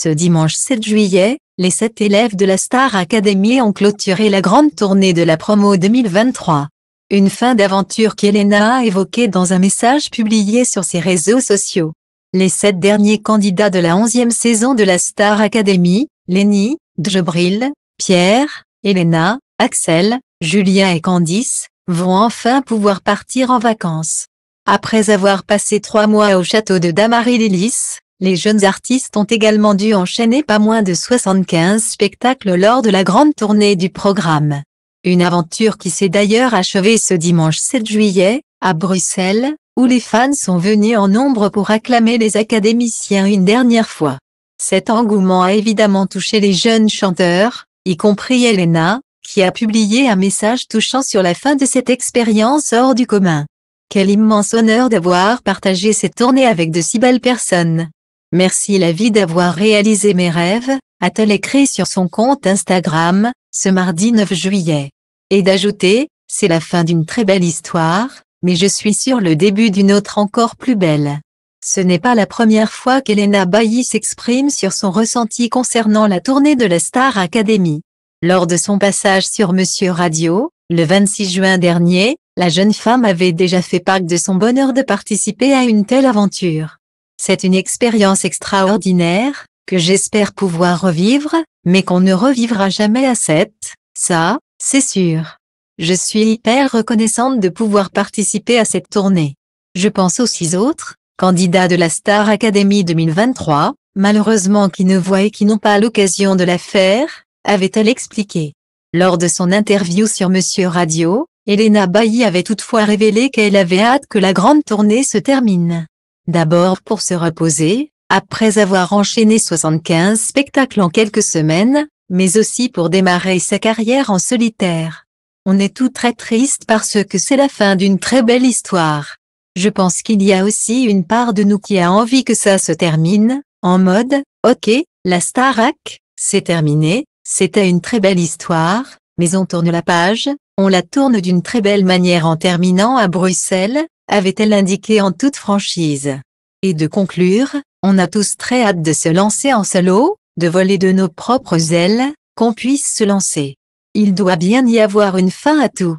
Ce dimanche 7 juillet, les sept élèves de la Star Academy ont clôturé la grande tournée de la promo 2023. Une fin d'aventure qu'Elena a évoquée dans un message publié sur ses réseaux sociaux. Les sept derniers candidats de la onzième saison de la Star Academy, Lenny, Djibril, Pierre, Elena, Axel, Julien et Candice, vont enfin pouvoir partir en vacances. Après avoir passé trois mois au château de damary les jeunes artistes ont également dû enchaîner pas moins de 75 spectacles lors de la grande tournée du programme. Une aventure qui s'est d'ailleurs achevée ce dimanche 7 juillet, à Bruxelles, où les fans sont venus en nombre pour acclamer les académiciens une dernière fois. Cet engouement a évidemment touché les jeunes chanteurs, y compris Elena, qui a publié un message touchant sur la fin de cette expérience hors du commun. Quel immense honneur d'avoir partagé cette tournée avec de si belles personnes. Merci la vie d'avoir réalisé mes rêves, a-t-elle écrit sur son compte Instagram, ce mardi 9 juillet. Et d'ajouter, c'est la fin d'une très belle histoire, mais je suis sur le début d'une autre encore plus belle. Ce n'est pas la première fois qu'Elena Bailly s'exprime sur son ressenti concernant la tournée de la Star Academy. Lors de son passage sur Monsieur Radio, le 26 juin dernier, la jeune femme avait déjà fait part de son bonheur de participer à une telle aventure. C'est une expérience extraordinaire, que j'espère pouvoir revivre, mais qu'on ne revivra jamais à cette, ça, c'est sûr. Je suis hyper reconnaissante de pouvoir participer à cette tournée. Je pense aux six autres, candidats de la Star Academy 2023, malheureusement qui ne voient et qui n'ont pas l'occasion de la faire, avait-elle expliqué. Lors de son interview sur Monsieur Radio, Elena Bailly avait toutefois révélé qu'elle avait hâte que la grande tournée se termine. D'abord pour se reposer, après avoir enchaîné 75 spectacles en quelques semaines, mais aussi pour démarrer sa carrière en solitaire. On est tout très triste parce que c'est la fin d'une très belle histoire. Je pense qu'il y a aussi une part de nous qui a envie que ça se termine, en mode, ok, la Starac, c'est terminé, c'était une très belle histoire, mais on tourne la page, on la tourne d'une très belle manière en terminant à Bruxelles, avait-elle indiqué en toute franchise. Et de conclure, on a tous très hâte de se lancer en solo, de voler de nos propres ailes, qu'on puisse se lancer. Il doit bien y avoir une fin à tout.